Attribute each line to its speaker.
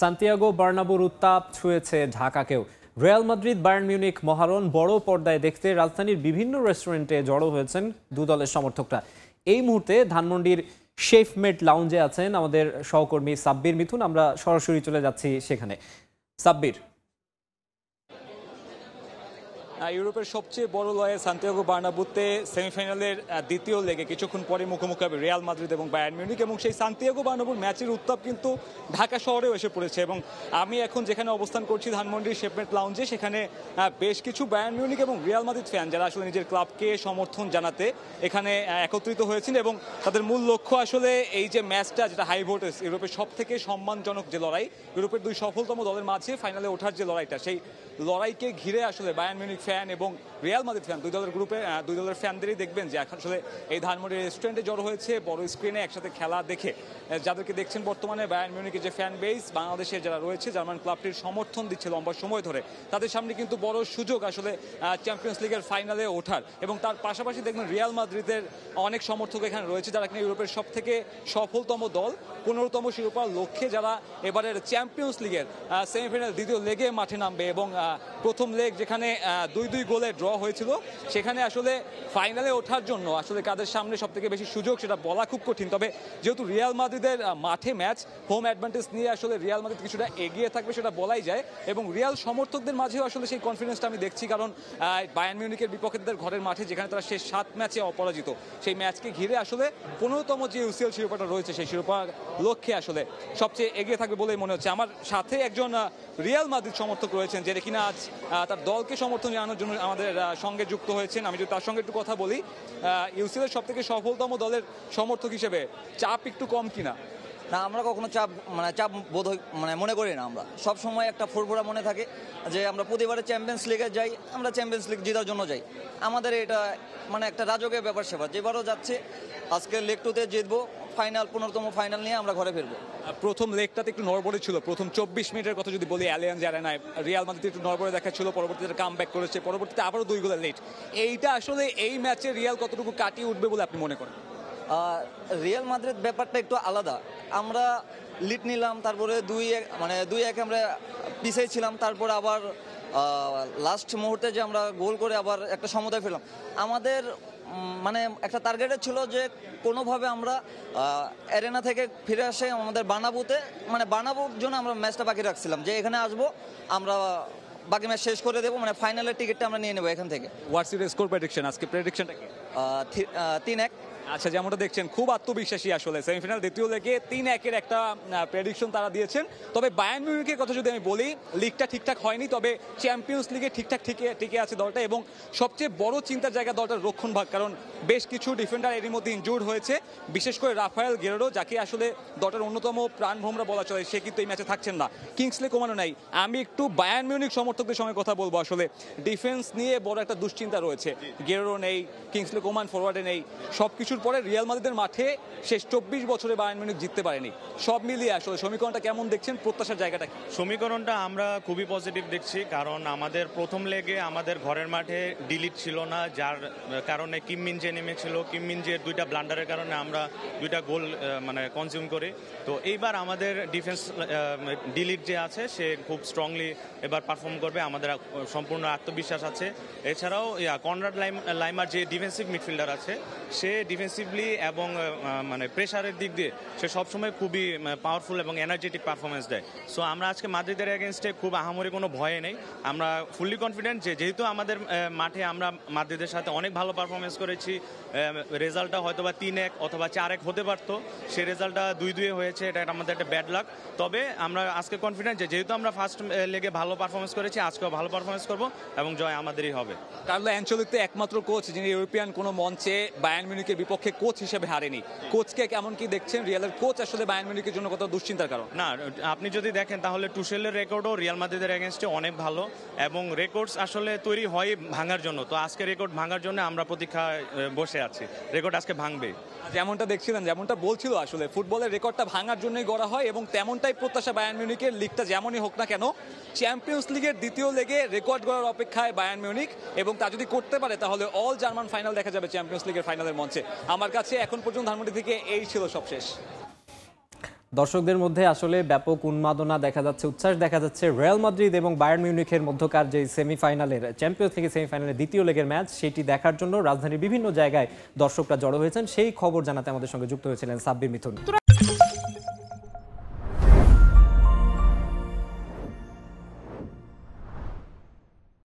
Speaker 1: Santiago বার্নাবুর উত্তাপ ছুঁয়েছে ঢাকাকেও রিয়াল মাদ্রিদ বায়ার্ন মিউনিক মহারণ বড় পর্দায় দেখতে রাজধানীর বিভিন্ন রেস্টুরেন্টে জড়ো হয়েছেন দু দলের সমর্থকরা এই মুহূর্তে ধানমন্ডির শেফমেট লাউঞ্জে আছেন আমাদের সহকর্মী সাব্বির মিথুন আমরা সরাসরি চলে যাচ্ছি সেখানে সাব্বির
Speaker 2: ইউরোপের সবচেয়ে বড় লয়ে সান্তিয়াগো বার্নাবুতে সেমিফাইনালের দ্বিতীয় লেগে কিছুক্ষণ পরে মুখোমুখি হবে রিয়াল মাদ্রিদ এবং বায়ার মিউনিক এবং সেই সান্তিয়াগো বার্নাবুর ম্যাচের উত্তাপ কিন্তু ঢাকা শহরেও এসে পড়েছে এবং আমি এখন যেখানে অবস্থান করছি ধানমন্ডির শেপমেট লাউঞ্জে সেখানে বেশ কিছু বায়ার মিউনিক এবং রিয়াল মাদ্রিদ ফ্যান যারা আসলে নিজের ক্লাবকে সমর্থন জানাতে এখানে একত্রিত হয়েছেন এবং তাদের মূল লক্ষ্য আসলে এই যে ম্যাচটা যেটা হাই ভোটেজ ইউরোপের সব থেকে সম্মানজনক যে লড়াই ইউরোপের দুই সফলতম দলের মাঝে ফাইনালে ওঠার যে লড়াইটা সেই লড়াইকে ঘিরে আসলে বায়ার্ন মিউনিক ফ্যান এবং রিয়াল মাদ্রিদ ফ্যান দুই দলের গ্রুপে দুই দলের ফ্যানদেরই দেখবেন যে এখন আসলে এই ধানমন্ডি রেস্টুরেন্টে জড়ো হয়েছে বড় স্ক্রিনে একসাথে খেলা দেখে যাদেরকে দেখছেন বর্তমানে বায়ান মিউনিকের যে ফ্যান বেস বাংলাদেশে যারা রয়েছে জার্মান ক্লাবটির সমর্থন দিচ্ছে লম্বা সময় ধরে তাদের সামনে কিন্তু বড় সুযোগ আসলে চ্যাম্পিয়ন্স লিগের ফাইনালে ওঠার এবং তার পাশাপাশি দেখবেন রিয়াল মাদ্রিদের অনেক সমর্থক এখানে রয়েছে যারা কিনা ইউরোপের সব থেকে সফলতম দল পনেরোতম শিরোপার লক্ষ্যে যারা এবারের চ্যাম্পিয়ন্স লিগের সেমিফাইনাল দ্বিতীয় লেগে মাঠে নামবে এবং প্রথম লেগ যেখানে দুই দুই গোলে ড্র হয়েছিল সেখানে আসলে ফাইনালে ওঠার জন্য আসলে কাদের সামনে সব থেকে বেশি সুযোগ সেটা বলা খুব কঠিন তবে যেহেতু রিয়াল মাদ্রিদের মাঠে ম্যাচ হোম অ্যাডভান্টেজ নিয়ে আসলে রিয়াল মাদ্রিদ কিছুটা এগিয়ে থাকবে সেটা বলাই যায় এবং রিয়াল সমর্থকদের মাঝেও আসলে সেই কনফিডেন্সটা আমি দেখছি কারণ বায়ান মিউনিকের বিপক্ষেদের ঘরের মাঠে যেখানে তারা শেষ সাত ম্যাচে অপরাজিত সেই ম্যাচকে ঘিরে আসলে পনেরোতম যে ইউসিএল শিরোপাটা রয়েছে সেই শিরোপা লক্ষ্যে আসলে সবচেয়ে এগিয়ে থাকবে বলেই মনে হচ্ছে আমার সাথে একজন রিয়াল মাদ্রিদ সমর্থক রয়েছেন যেটা কিনা আজ তার দলকে সমর্থন জানানো জানানোর জন্য আমাদের সঙ্গে যুক্ত হয়েছেন আমি যদি তার সঙ্গে একটু কথা বলি ইউসিএলের সব থেকে সফলতম দলের
Speaker 3: সমর্থক হিসেবে চাপ একটু কম কিনা না আমরা কখনো চাপ মানে চাপ বোধ মানে মনে করি না আমরা সব সময় একটা ফুরফুরা মনে থাকে যে আমরা প্রতিবারে চ্যাম্পিয়ন্স লিগে যাই আমরা চ্যাম্পিয়ন্স লিগ জেতার জন্য যাই আমাদের এটা মানে একটা রাজকীয় ব্যাপার সেবা যেবারও যাচ্ছে আজকে লেগ টুতে জিতবো ফাইনাল পনেরোতম ফাইনাল নিয়ে আমরা ঘরে ফিরবো
Speaker 2: প্রথম লেগটাতে একটু নড়বড়ে ছিল প্রথম চব্বিশ মিনিটের কথা যদি বলি অ্যালিয়ান নাই রিয়াল মাদ্রিদ একটু নড়বড়ে দেখাচ্ছিল পরবর্তীতে কাম ব্যাক করেছে পরবর্তীতে
Speaker 3: আবারও দুই গোলের লেট এইটা আসলে এই ম্যাচে রিয়াল কতটুকু কাটিয়ে উঠবে বলে আপনি মনে করেন রিয়াল মাদ্রিদ ব্যাপারটা একটু আলাদা আমরা লিড নিলাম তারপরে দুই এক মানে দুই এক আমরা পিছিয়ে ছিলাম তারপরে আবার লাস্ট মুহূর্তে যে আমরা গোল করে আবার একটা সমতায় ফেললাম আমাদের মানে একটা টার্গেটে ছিল যে কোনোভাবে আমরা অ্যারেনা থেকে ফিরে আসে আমাদের বানাবুতে মানে বানাবুর জন্য আমরা ম্যাচটা বাকি রাখছিলাম যে এখানে আসবো আমরা বাকি ম্যাচ শেষ করে দেবো মানে ফাইনালের টিকিটটা আমরা নিয়ে নেবো এখান থেকে
Speaker 2: হোয়াটস ইউর স্কোর প্রেডিকশন আজকে প্রেডিকশনটা কি তিন এক আচ্ছা যেমনটা দেখছেন খুব আত্মবিশ্বাসী আসলে সেমিফাইনাল দ্বিতীয় লেগে তিন একের একটা প্রেডিকশন তারা দিয়েছেন তবে বায়ান মিউনিকের কথা যদি আমি বলি লিগটা ঠিকঠাক হয়নি তবে চ্যাম্পিয়ন্স লিগে ঠিকঠাক ঠিকে টিকে আছে দলটা এবং সবচেয়ে বড় চিন্তার জায়গা দলটার রক্ষণ ভাগ কারণ বেশ কিছু ডিফেন্ডার এরই মধ্যে ইনজুর্ড হয়েছে বিশেষ করে রাফায়েল গেরোরো যাকে আসলে দলটার অন্যতম প্রাণভোমরা বলা চলে সে কিন্তু এই ম্যাচে থাকছেন না কিংসলে কমানো নাই আমি একটু বায়ান মিউনিক সমর্থকদের সঙ্গে কথা বলবো আসলে ডিফেন্স নিয়ে বড় একটা দুশ্চিন্তা রয়েছে গেরোরো নেই কিংসলে কোমান ফরওয়ার্ডে নেই সব কিছু কিছুর পরে রিয়াল মাদ্রিদের মাঠে শেষ চব্বিশ বছরে বায়ান মিউনিক জিততে পারেনি সব মিলিয়ে আসলে সমীকরণটা কেমন দেখছেন প্রত্যাশার
Speaker 4: জায়গাটা সমীকরণটা আমরা খুবই পজিটিভ দেখছি কারণ আমাদের প্রথম লেগে আমাদের ঘরের মাঠে ডিলিট ছিল না যার কারণে কিম মিনজে নেমেছিল কিম মিনজের দুইটা ব্লান্ডারের কারণে আমরা দুইটা গোল মানে কনজিউম করি তো এইবার আমাদের ডিফেন্স ডিলিট যে আছে সে খুব স্ট্রংলি এবার পারফর্ম করবে আমাদের সম্পূর্ণ আত্মবিশ্বাস আছে এছাড়াও কনরাড লাইমার যে ডিফেন্সিভ মিডফিল্ডার আছে সে ডিফেন্স ডিফেন্সিভলি এবং মানে প্রেশারের দিক দিয়ে সে সবসময় খুবই পাওয়ারফুল এবং এনার্জেটিক পারফরমেন্স দেয় সো আমরা আজকে মাদ্রিদের এগেনস্টে খুব আহামরি কোনো ভয়ে নেই আমরা ফুললি কনফিডেন্ট যে যেহেতু আমাদের মাঠে আমরা মাদ্রিদের সাথে অনেক ভালো পারফরমেন্স করেছি রেজাল্টটা হয়তো বা তিন এক অথবা চার এক হতে পারতো সে রেজাল্টটা দুই দুয়ে হয়েছে এটা আমাদের একটা ব্যাড লাক তবে আমরা আজকে কনফিডেন্ট যে যেহেতু আমরা ফার্স্ট লেগে ভালো পারফরমেন্স করেছি আজকেও ভালো পারফরমেন্স করব এবং জয় আমাদেরই হবে
Speaker 2: কার্লো অ্যাঞ্চলিক তো একমাত্র কোচ যিনি ইউরোপিয়ান কোনো মঞ্চে বায়ান মিউনিকের বিপক্ষে পক্ষে কোচ হিসেবে হারেনি কোচকে কেমন কি দেখছেন রিয়ালের কোচ আসলে বায়ান মিউনিকের জন্য কত দুশ্চিন্তার কারণ না আপনি যদি দেখেন
Speaker 4: তাহলে টুসেলের রেকর্ডও রিয়াল মাদ্রিদের এগেনস্টে অনেক ভালো এবং রেকর্ডস আসলে তৈরি হয় ভাঙার জন্য তো আজকে রেকর্ড ভাঙার জন্য আমরা প্রতীক্ষা বসে আছি রেকর্ড আজকে ভাঙবে যেমনটা
Speaker 2: দেখছিলেন যেমনটা বলছিল আসলে ফুটবলের রেকর্ডটা ভাঙার জন্যই গড়া হয় এবং তেমনটাই প্রত্যাশা বায়ান মিউনিকের লিগটা যেমনই হোক না কেন চ্যাম্পিয়ন্স লিগের দ্বিতীয় লেগে রেকর্ড গড়ার অপেক্ষায় বায়ান মিউনিক এবং তা যদি করতে পারে তাহলে অল জার্মান ফাইনাল দেখা যাবে চ্যাম্পিয়ন্স লিগের ফাইনালের মঞ্চে আমার কাছে এখন পর্যন্ত ধানমন্ডি থেকে এই ছিল সবশেষ
Speaker 1: দর্শকদের মধ্যে আসলে ব্যাপক উন্মাদনা দেখা যাচ্ছে উচ্ছ্বাস দেখা যাচ্ছে রিয়াল মাদ্রিদ এবং বায়ার মিউনিখের মধ্যকার যে সেমিফাইনালের চ্যাম্পিয়ন থেকে সেমিফাইনালের দ্বিতীয় লেগের ম্যাচ সেটি দেখার জন্য রাজধানীর বিভিন্ন জায়গায় দর্শকরা জড়ো হয়েছেন সেই খবর জানাতে আমাদের সঙ্গে যুক্ত হয়েছিলেন সাব্বির মিথুন